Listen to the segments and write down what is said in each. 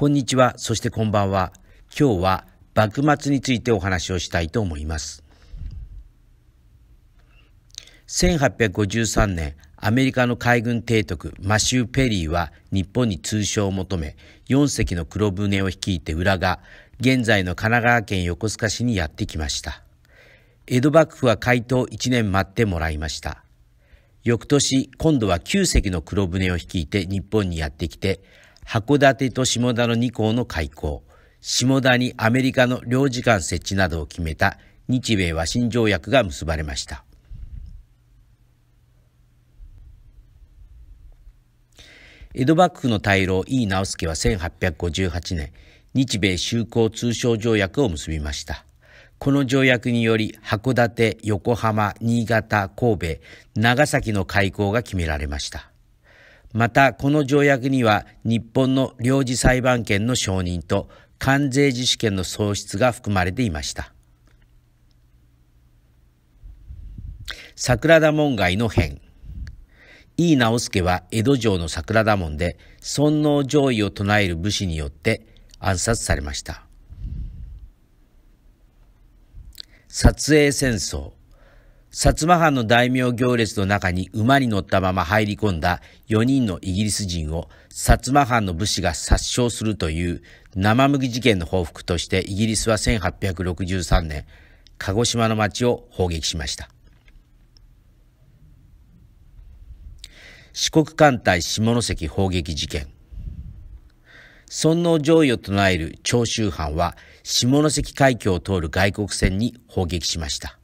こんにちは、そしてこんばんは。今日は幕末についてお話をしたいと思います。1853年、アメリカの海軍提督マシュー・ペリーは日本に通商を求め、4隻の黒船を率いて裏が、現在の神奈川県横須賀市にやってきました。江戸幕府は回答1年待ってもらいました。翌年、今度は9隻の黒船を率いて日本にやってきて、函館と下田の2校の開校、下田にアメリカの領事館設置などを決めた日米和親条約が結ばれました。江戸幕府の大老井伊直輔は1858年、日米修好通商条約を結びました。この条約により、函館、横浜、新潟、神戸、長崎の開港が決められました。またこの条約には日本の領事裁判権の承認と関税自主権の創出が含まれていました桜田門外の変井伊直弼は江戸城の桜田門で尊王攘夷を唱える武士によって暗殺されました撮影戦争薩摩藩の大名行列の中に馬に乗ったまま入り込んだ4人のイギリス人を薩摩藩の武士が殺傷するという生麦事件の報復としてイギリスは1863年、鹿児島の町を砲撃しました。四国艦隊下関砲撃事件。尊王攘夷を唱える長州藩は下関海峡を通る外国船に砲撃しました。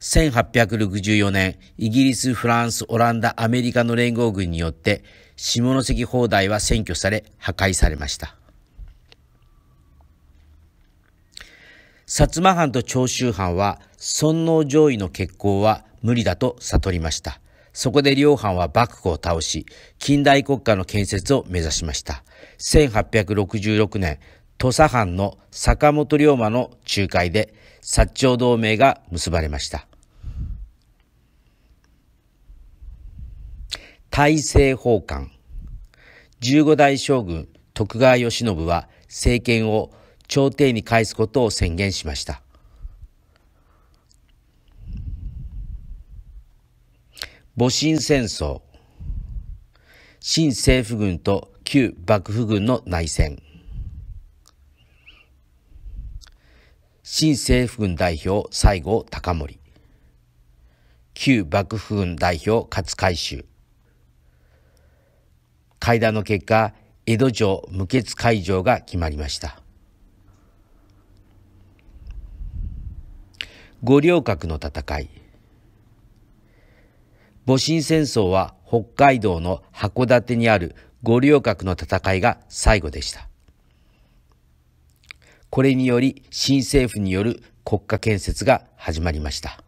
1864年、イギリス、フランス、オランダ、アメリカの連合軍によって、下関砲台は占拠され、破壊されました。薩摩藩と長州藩は、尊王攘夷の決行は無理だと悟りました。そこで両藩は幕府を倒し、近代国家の建設を目指しました。1866年、土佐藩の坂本龍馬の仲介で、薩長同盟が結ばれました。大政奉還。15代将軍徳川慶喜は政権を朝廷に返すことを宣言しました。戊辰戦争。新政府軍と旧幕府軍の内戦。新政府軍代表西郷隆盛。旧幕府軍代表勝海舟。会談の結果、江戸城無血会場が決まりました。五稜郭の戦い。戊辰戦争は北海道の函館にある五稜郭の戦いが最後でした。これにより新政府による国家建設が始まりました。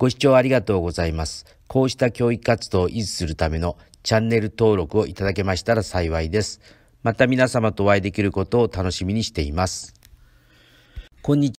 ご視聴ありがとうございます。こうした教育活動を維持するためのチャンネル登録をいただけましたら幸いです。また皆様とお会いできることを楽しみにしています。こんにちは。